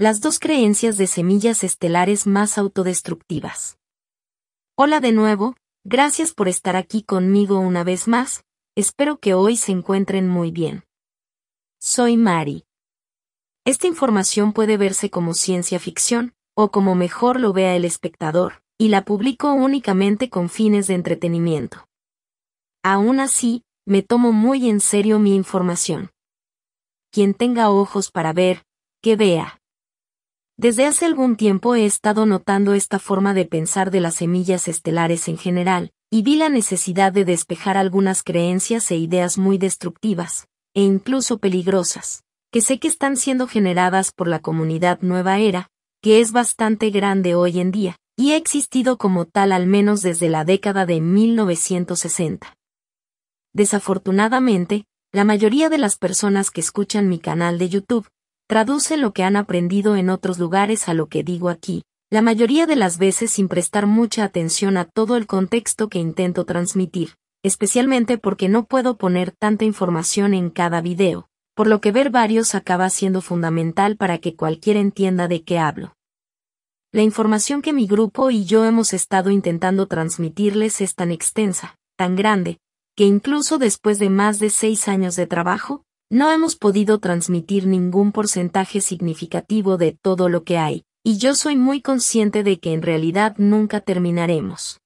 las dos creencias de semillas estelares más autodestructivas. Hola de nuevo, gracias por estar aquí conmigo una vez más, espero que hoy se encuentren muy bien. Soy Mari. Esta información puede verse como ciencia ficción, o como mejor lo vea el espectador, y la publico únicamente con fines de entretenimiento. Aún así, me tomo muy en serio mi información. Quien tenga ojos para ver, que vea. Desde hace algún tiempo he estado notando esta forma de pensar de las semillas estelares en general, y vi la necesidad de despejar algunas creencias e ideas muy destructivas, e incluso peligrosas, que sé que están siendo generadas por la comunidad Nueva Era, que es bastante grande hoy en día, y ha existido como tal al menos desde la década de 1960. Desafortunadamente, la mayoría de las personas que escuchan mi canal de YouTube traduce lo que han aprendido en otros lugares a lo que digo aquí, la mayoría de las veces sin prestar mucha atención a todo el contexto que intento transmitir, especialmente porque no puedo poner tanta información en cada video, por lo que ver varios acaba siendo fundamental para que cualquiera entienda de qué hablo. La información que mi grupo y yo hemos estado intentando transmitirles es tan extensa, tan grande, que incluso después de más de seis años de trabajo, no hemos podido transmitir ningún porcentaje significativo de todo lo que hay, y yo soy muy consciente de que en realidad nunca terminaremos.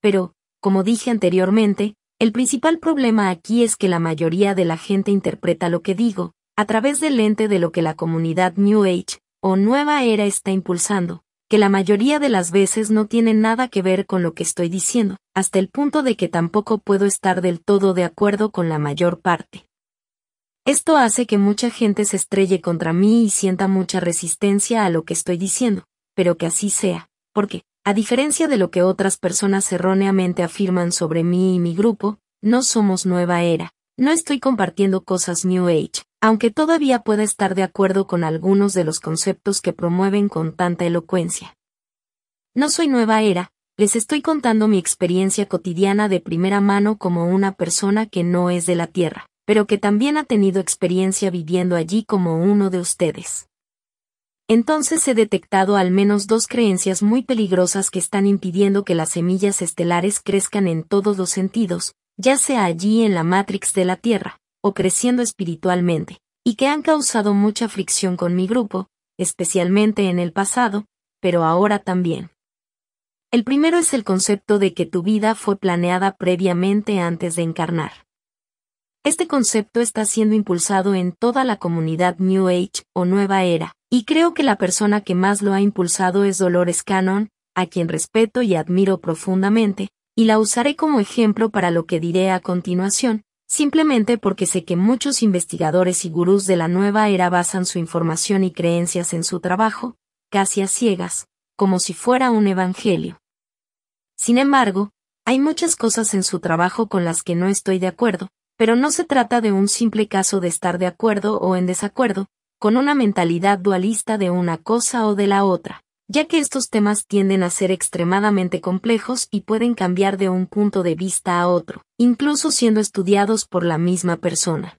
Pero, como dije anteriormente, el principal problema aquí es que la mayoría de la gente interpreta lo que digo, a través del lente de lo que la comunidad New Age, o Nueva Era está impulsando, que la mayoría de las veces no tiene nada que ver con lo que estoy diciendo, hasta el punto de que tampoco puedo estar del todo de acuerdo con la mayor parte. Esto hace que mucha gente se estrelle contra mí y sienta mucha resistencia a lo que estoy diciendo, pero que así sea, porque, a diferencia de lo que otras personas erróneamente afirman sobre mí y mi grupo, no somos nueva era, no estoy compartiendo cosas New Age, aunque todavía pueda estar de acuerdo con algunos de los conceptos que promueven con tanta elocuencia. No soy nueva era, les estoy contando mi experiencia cotidiana de primera mano como una persona que no es de la Tierra pero que también ha tenido experiencia viviendo allí como uno de ustedes. Entonces he detectado al menos dos creencias muy peligrosas que están impidiendo que las semillas estelares crezcan en todos los sentidos, ya sea allí en la Matrix de la Tierra, o creciendo espiritualmente, y que han causado mucha fricción con mi grupo, especialmente en el pasado, pero ahora también. El primero es el concepto de que tu vida fue planeada previamente antes de encarnar. Este concepto está siendo impulsado en toda la comunidad New Age o Nueva Era, y creo que la persona que más lo ha impulsado es Dolores Cannon, a quien respeto y admiro profundamente, y la usaré como ejemplo para lo que diré a continuación, simplemente porque sé que muchos investigadores y gurús de la Nueva Era basan su información y creencias en su trabajo, casi a ciegas, como si fuera un evangelio. Sin embargo, hay muchas cosas en su trabajo con las que no estoy de acuerdo, pero no se trata de un simple caso de estar de acuerdo o en desacuerdo, con una mentalidad dualista de una cosa o de la otra, ya que estos temas tienden a ser extremadamente complejos y pueden cambiar de un punto de vista a otro, incluso siendo estudiados por la misma persona.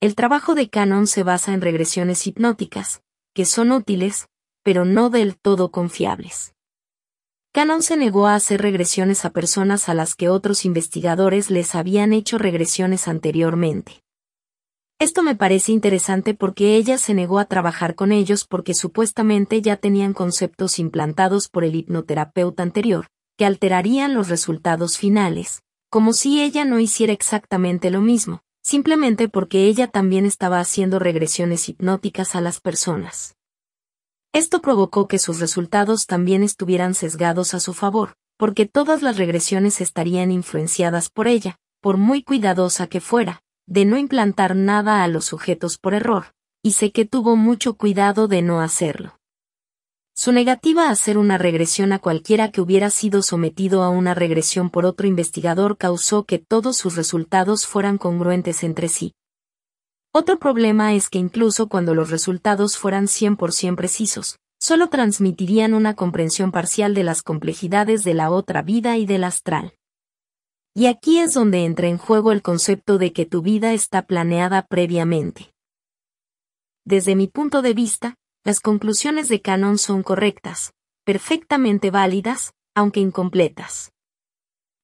El trabajo de Canon se basa en regresiones hipnóticas, que son útiles, pero no del todo confiables. Canon se negó a hacer regresiones a personas a las que otros investigadores les habían hecho regresiones anteriormente. Esto me parece interesante porque ella se negó a trabajar con ellos porque supuestamente ya tenían conceptos implantados por el hipnoterapeuta anterior, que alterarían los resultados finales, como si ella no hiciera exactamente lo mismo, simplemente porque ella también estaba haciendo regresiones hipnóticas a las personas. Esto provocó que sus resultados también estuvieran sesgados a su favor, porque todas las regresiones estarían influenciadas por ella, por muy cuidadosa que fuera, de no implantar nada a los sujetos por error, y sé que tuvo mucho cuidado de no hacerlo. Su negativa a hacer una regresión a cualquiera que hubiera sido sometido a una regresión por otro investigador causó que todos sus resultados fueran congruentes entre sí, otro problema es que incluso cuando los resultados fueran 100% precisos, solo transmitirían una comprensión parcial de las complejidades de la otra vida y del astral. Y aquí es donde entra en juego el concepto de que tu vida está planeada previamente. Desde mi punto de vista, las conclusiones de Canon son correctas, perfectamente válidas, aunque incompletas.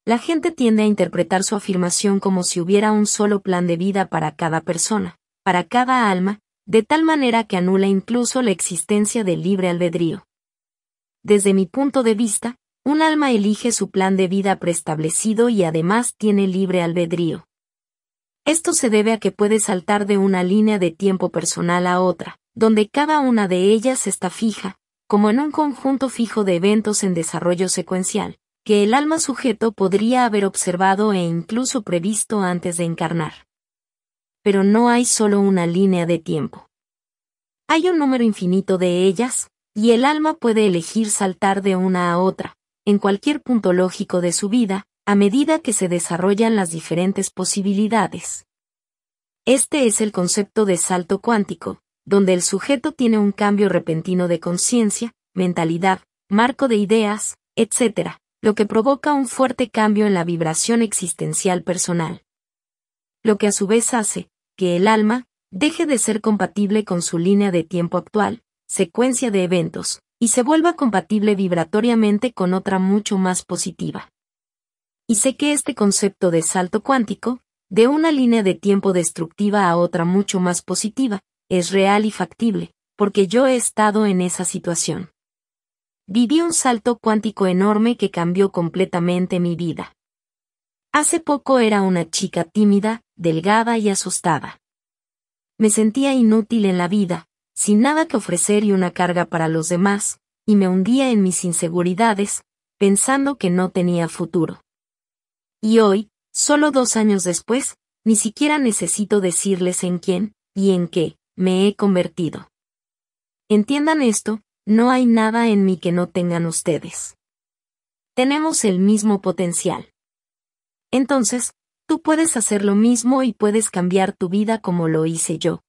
La gente tiende a interpretar su afirmación como si hubiera un solo plan de vida para cada persona, para cada alma, de tal manera que anula incluso la existencia del libre albedrío. Desde mi punto de vista, un alma elige su plan de vida preestablecido y además tiene libre albedrío. Esto se debe a que puede saltar de una línea de tiempo personal a otra, donde cada una de ellas está fija, como en un conjunto fijo de eventos en desarrollo secuencial, que el alma sujeto podría haber observado e incluso previsto antes de encarnar pero no hay solo una línea de tiempo. Hay un número infinito de ellas, y el alma puede elegir saltar de una a otra, en cualquier punto lógico de su vida, a medida que se desarrollan las diferentes posibilidades. Este es el concepto de salto cuántico, donde el sujeto tiene un cambio repentino de conciencia, mentalidad, marco de ideas, etc., lo que provoca un fuerte cambio en la vibración existencial personal. Lo que a su vez hace, que el alma deje de ser compatible con su línea de tiempo actual, secuencia de eventos, y se vuelva compatible vibratoriamente con otra mucho más positiva. Y sé que este concepto de salto cuántico, de una línea de tiempo destructiva a otra mucho más positiva, es real y factible, porque yo he estado en esa situación. Viví un salto cuántico enorme que cambió completamente mi vida. Hace poco era una chica tímida, delgada y asustada. Me sentía inútil en la vida, sin nada que ofrecer y una carga para los demás, y me hundía en mis inseguridades, pensando que no tenía futuro. Y hoy, solo dos años después, ni siquiera necesito decirles en quién, y en qué, me he convertido. Entiendan esto, no hay nada en mí que no tengan ustedes. Tenemos el mismo potencial. Entonces, tú puedes hacer lo mismo y puedes cambiar tu vida como lo hice yo.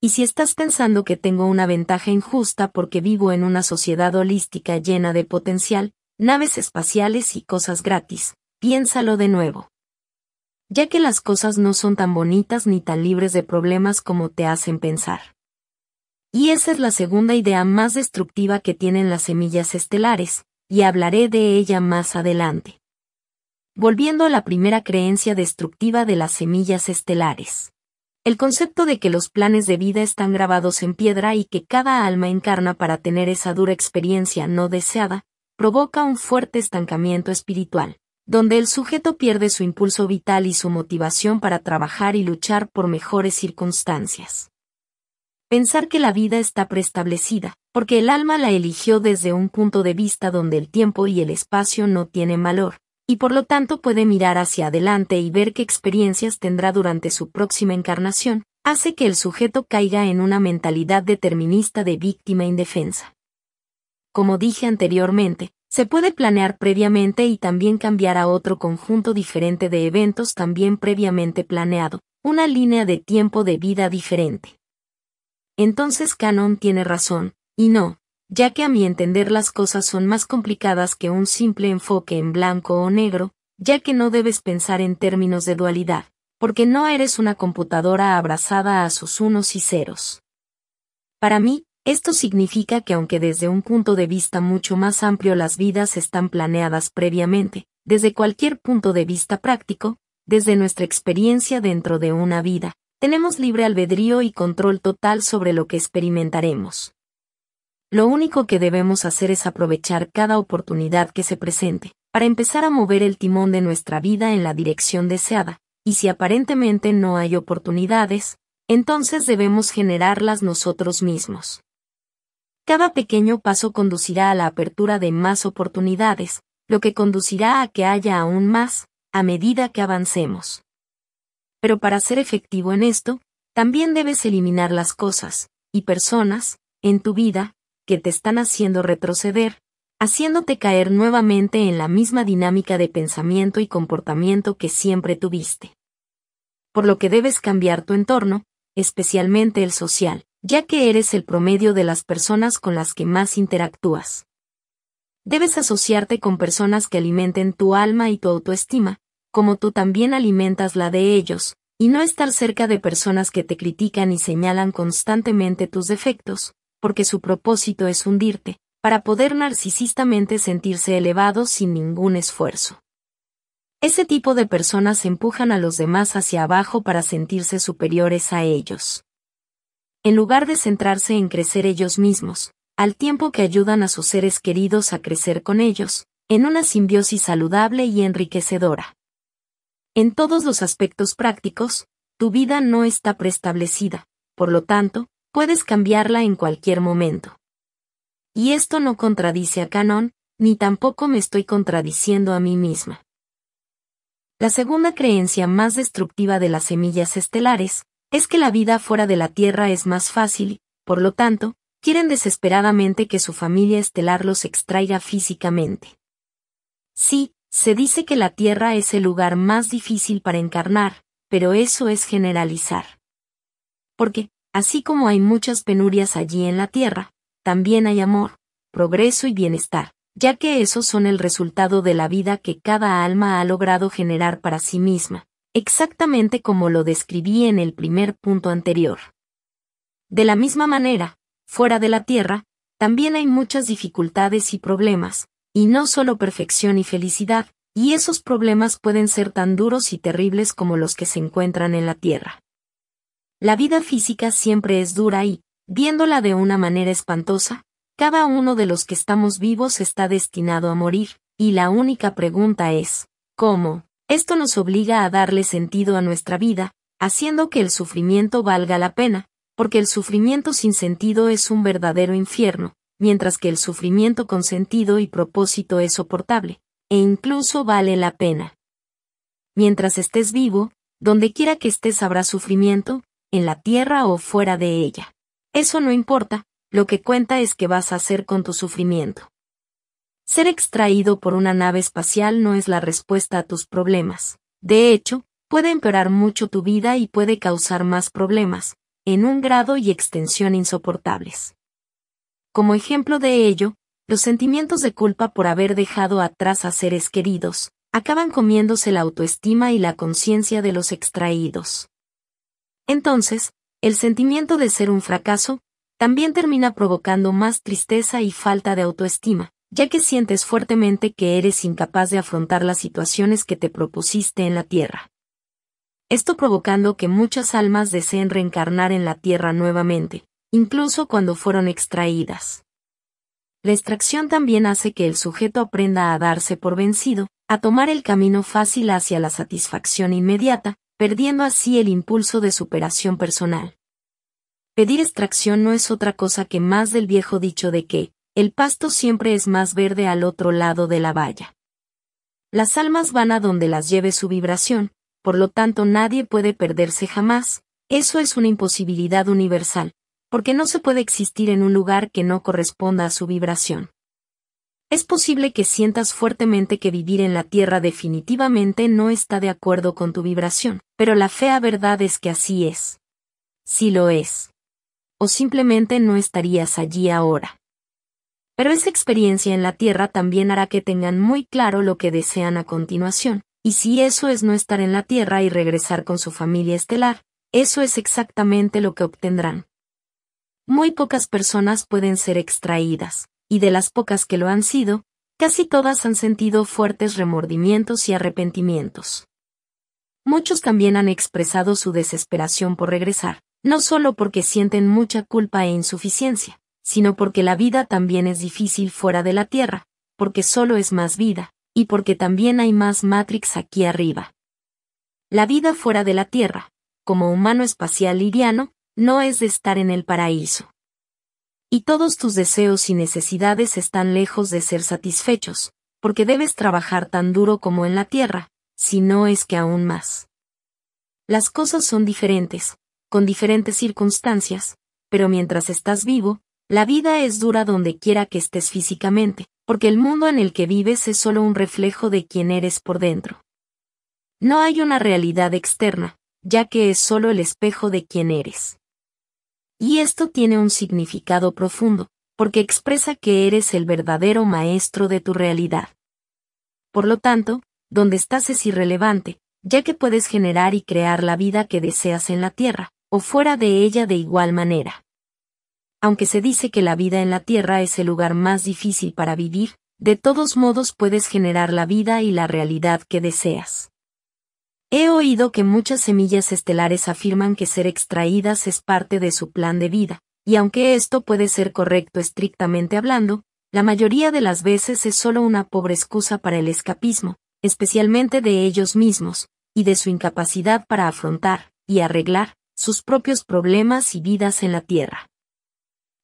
Y si estás pensando que tengo una ventaja injusta porque vivo en una sociedad holística llena de potencial, naves espaciales y cosas gratis, piénsalo de nuevo. Ya que las cosas no son tan bonitas ni tan libres de problemas como te hacen pensar. Y esa es la segunda idea más destructiva que tienen las semillas estelares, y hablaré de ella más adelante. Volviendo a la primera creencia destructiva de las semillas estelares. El concepto de que los planes de vida están grabados en piedra y que cada alma encarna para tener esa dura experiencia no deseada, provoca un fuerte estancamiento espiritual, donde el sujeto pierde su impulso vital y su motivación para trabajar y luchar por mejores circunstancias. Pensar que la vida está preestablecida, porque el alma la eligió desde un punto de vista donde el tiempo y el espacio no tienen valor, y por lo tanto puede mirar hacia adelante y ver qué experiencias tendrá durante su próxima encarnación, hace que el sujeto caiga en una mentalidad determinista de víctima indefensa. Como dije anteriormente, se puede planear previamente y también cambiar a otro conjunto diferente de eventos también previamente planeado, una línea de tiempo de vida diferente. Entonces Canon tiene razón, y no, ya que a mi entender las cosas son más complicadas que un simple enfoque en blanco o negro, ya que no debes pensar en términos de dualidad, porque no eres una computadora abrazada a sus unos y ceros. Para mí, esto significa que aunque desde un punto de vista mucho más amplio las vidas están planeadas previamente, desde cualquier punto de vista práctico, desde nuestra experiencia dentro de una vida, tenemos libre albedrío y control total sobre lo que experimentaremos. Lo único que debemos hacer es aprovechar cada oportunidad que se presente, para empezar a mover el timón de nuestra vida en la dirección deseada, y si aparentemente no hay oportunidades, entonces debemos generarlas nosotros mismos. Cada pequeño paso conducirá a la apertura de más oportunidades, lo que conducirá a que haya aún más, a medida que avancemos. Pero para ser efectivo en esto, también debes eliminar las cosas, y personas, en tu vida, que te están haciendo retroceder, haciéndote caer nuevamente en la misma dinámica de pensamiento y comportamiento que siempre tuviste. Por lo que debes cambiar tu entorno, especialmente el social, ya que eres el promedio de las personas con las que más interactúas. Debes asociarte con personas que alimenten tu alma y tu autoestima, como tú también alimentas la de ellos, y no estar cerca de personas que te critican y señalan constantemente tus defectos, porque su propósito es hundirte, para poder narcisistamente sentirse elevado sin ningún esfuerzo. Ese tipo de personas empujan a los demás hacia abajo para sentirse superiores a ellos. En lugar de centrarse en crecer ellos mismos, al tiempo que ayudan a sus seres queridos a crecer con ellos, en una simbiosis saludable y enriquecedora. En todos los aspectos prácticos, tu vida no está preestablecida, por lo tanto, puedes cambiarla en cualquier momento. Y esto no contradice a Canon, ni tampoco me estoy contradiciendo a mí misma. La segunda creencia más destructiva de las semillas estelares es que la vida fuera de la Tierra es más fácil, por lo tanto, quieren desesperadamente que su familia estelar los extraiga físicamente. Sí, se dice que la Tierra es el lugar más difícil para encarnar, pero eso es generalizar. Porque, Así como hay muchas penurias allí en la tierra, también hay amor, progreso y bienestar, ya que esos son el resultado de la vida que cada alma ha logrado generar para sí misma, exactamente como lo describí en el primer punto anterior. De la misma manera, fuera de la tierra, también hay muchas dificultades y problemas, y no solo perfección y felicidad, y esos problemas pueden ser tan duros y terribles como los que se encuentran en la tierra. La vida física siempre es dura y, viéndola de una manera espantosa, cada uno de los que estamos vivos está destinado a morir, y la única pregunta es, ¿cómo? Esto nos obliga a darle sentido a nuestra vida, haciendo que el sufrimiento valga la pena, porque el sufrimiento sin sentido es un verdadero infierno, mientras que el sufrimiento con sentido y propósito es soportable, e incluso vale la pena. Mientras estés vivo, donde quiera que estés habrá sufrimiento, en la tierra o fuera de ella. Eso no importa, lo que cuenta es qué vas a hacer con tu sufrimiento. Ser extraído por una nave espacial no es la respuesta a tus problemas. De hecho, puede empeorar mucho tu vida y puede causar más problemas, en un grado y extensión insoportables. Como ejemplo de ello, los sentimientos de culpa por haber dejado atrás a seres queridos, acaban comiéndose la autoestima y la conciencia de los extraídos. Entonces, el sentimiento de ser un fracaso también termina provocando más tristeza y falta de autoestima, ya que sientes fuertemente que eres incapaz de afrontar las situaciones que te propusiste en la Tierra. Esto provocando que muchas almas deseen reencarnar en la Tierra nuevamente, incluso cuando fueron extraídas. La extracción también hace que el sujeto aprenda a darse por vencido, a tomar el camino fácil hacia la satisfacción inmediata, perdiendo así el impulso de superación personal. Pedir extracción no es otra cosa que más del viejo dicho de que, el pasto siempre es más verde al otro lado de la valla. Las almas van a donde las lleve su vibración, por lo tanto nadie puede perderse jamás, eso es una imposibilidad universal, porque no se puede existir en un lugar que no corresponda a su vibración es posible que sientas fuertemente que vivir en la Tierra definitivamente no está de acuerdo con tu vibración, pero la fea verdad es que así es. Si lo es. O simplemente no estarías allí ahora. Pero esa experiencia en la Tierra también hará que tengan muy claro lo que desean a continuación, y si eso es no estar en la Tierra y regresar con su familia estelar, eso es exactamente lo que obtendrán. Muy pocas personas pueden ser extraídas, y de las pocas que lo han sido, casi todas han sentido fuertes remordimientos y arrepentimientos. Muchos también han expresado su desesperación por regresar, no solo porque sienten mucha culpa e insuficiencia, sino porque la vida también es difícil fuera de la Tierra, porque solo es más vida, y porque también hay más Matrix aquí arriba. La vida fuera de la Tierra, como humano espacial liriano, no es de estar en el paraíso y todos tus deseos y necesidades están lejos de ser satisfechos, porque debes trabajar tan duro como en la tierra, si no es que aún más. Las cosas son diferentes, con diferentes circunstancias, pero mientras estás vivo, la vida es dura donde quiera que estés físicamente, porque el mundo en el que vives es solo un reflejo de quién eres por dentro. No hay una realidad externa, ya que es solo el espejo de quién eres. Y esto tiene un significado profundo, porque expresa que eres el verdadero maestro de tu realidad. Por lo tanto, donde estás es irrelevante, ya que puedes generar y crear la vida que deseas en la Tierra, o fuera de ella de igual manera. Aunque se dice que la vida en la Tierra es el lugar más difícil para vivir, de todos modos puedes generar la vida y la realidad que deseas. He oído que muchas semillas estelares afirman que ser extraídas es parte de su plan de vida, y aunque esto puede ser correcto estrictamente hablando, la mayoría de las veces es solo una pobre excusa para el escapismo, especialmente de ellos mismos, y de su incapacidad para afrontar, y arreglar, sus propios problemas y vidas en la Tierra.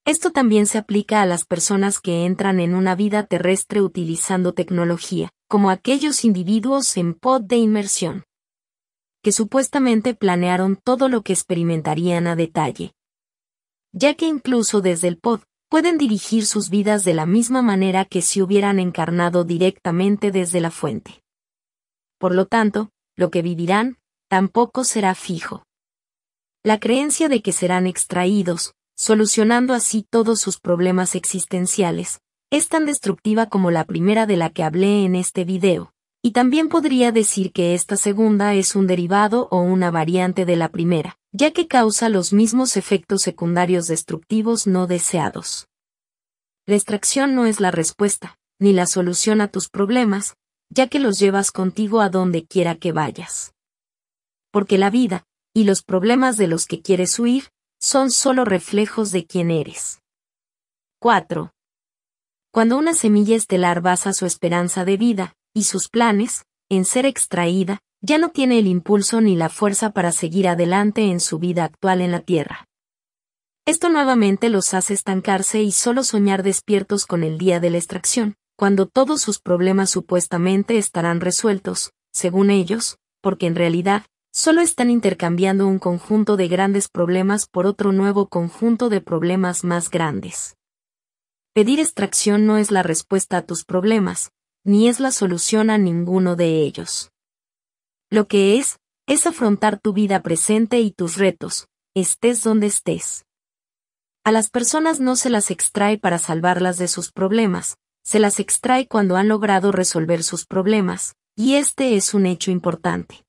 Esto también se aplica a las personas que entran en una vida terrestre utilizando tecnología, como aquellos individuos en pod de inmersión supuestamente planearon todo lo que experimentarían a detalle. Ya que incluso desde el pod, pueden dirigir sus vidas de la misma manera que si hubieran encarnado directamente desde la fuente. Por lo tanto, lo que vivirán, tampoco será fijo. La creencia de que serán extraídos, solucionando así todos sus problemas existenciales, es tan destructiva como la primera de la que hablé en este video, y también podría decir que esta segunda es un derivado o una variante de la primera, ya que causa los mismos efectos secundarios destructivos no deseados. La extracción no es la respuesta, ni la solución a tus problemas, ya que los llevas contigo a donde quiera que vayas. Porque la vida, y los problemas de los que quieres huir, son solo reflejos de quién eres. 4. Cuando una semilla estelar basa su esperanza de vida, y sus planes, en ser extraída, ya no tiene el impulso ni la fuerza para seguir adelante en su vida actual en la Tierra. Esto nuevamente los hace estancarse y solo soñar despiertos con el día de la extracción, cuando todos sus problemas supuestamente estarán resueltos, según ellos, porque en realidad, solo están intercambiando un conjunto de grandes problemas por otro nuevo conjunto de problemas más grandes. Pedir extracción no es la respuesta a tus problemas, ni es la solución a ninguno de ellos. Lo que es, es afrontar tu vida presente y tus retos, estés donde estés. A las personas no se las extrae para salvarlas de sus problemas, se las extrae cuando han logrado resolver sus problemas, y este es un hecho importante.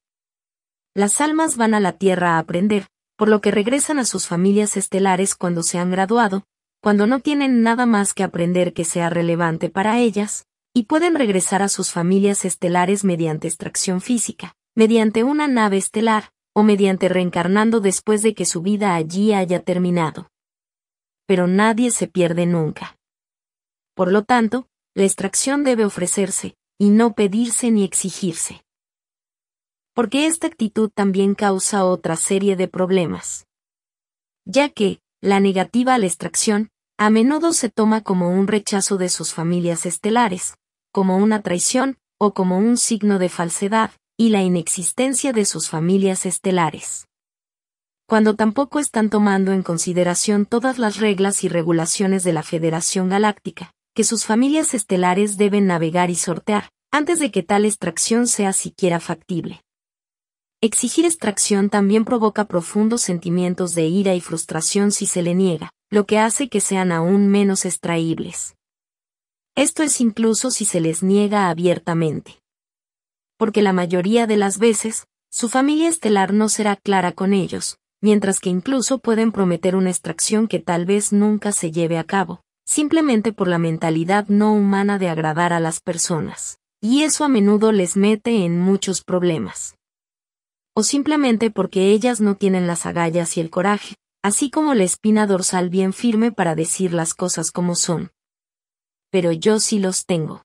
Las almas van a la Tierra a aprender, por lo que regresan a sus familias estelares cuando se han graduado, cuando no tienen nada más que aprender que sea relevante para ellas, y pueden regresar a sus familias estelares mediante extracción física, mediante una nave estelar, o mediante reencarnando después de que su vida allí haya terminado. Pero nadie se pierde nunca. Por lo tanto, la extracción debe ofrecerse, y no pedirse ni exigirse. Porque esta actitud también causa otra serie de problemas. Ya que, la negativa a la extracción, a menudo se toma como un rechazo de sus familias estelares, como una traición, o como un signo de falsedad, y la inexistencia de sus familias estelares. Cuando tampoco están tomando en consideración todas las reglas y regulaciones de la Federación Galáctica, que sus familias estelares deben navegar y sortear, antes de que tal extracción sea siquiera factible. Exigir extracción también provoca profundos sentimientos de ira y frustración si se le niega, lo que hace que sean aún menos extraíbles. Esto es incluso si se les niega abiertamente. Porque la mayoría de las veces, su familia estelar no será clara con ellos, mientras que incluso pueden prometer una extracción que tal vez nunca se lleve a cabo, simplemente por la mentalidad no humana de agradar a las personas. Y eso a menudo les mete en muchos problemas o simplemente porque ellas no tienen las agallas y el coraje, así como la espina dorsal bien firme para decir las cosas como son. Pero yo sí los tengo.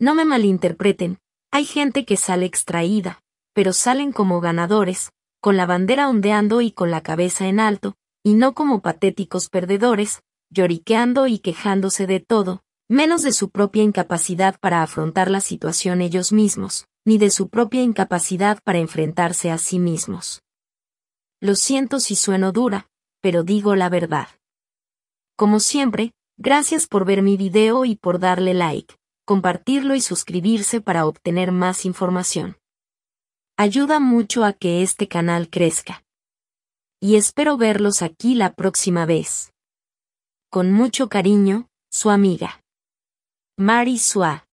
No me malinterpreten, hay gente que sale extraída, pero salen como ganadores, con la bandera ondeando y con la cabeza en alto, y no como patéticos perdedores, lloriqueando y quejándose de todo, menos de su propia incapacidad para afrontar la situación ellos mismos, ni de su propia incapacidad para enfrentarse a sí mismos. Lo siento si sueno dura, pero digo la verdad. Como siempre, gracias por ver mi video y por darle like, compartirlo y suscribirse para obtener más información. Ayuda mucho a que este canal crezca. Y espero verlos aquí la próxima vez. Con mucho cariño, su amiga. Mari Suá.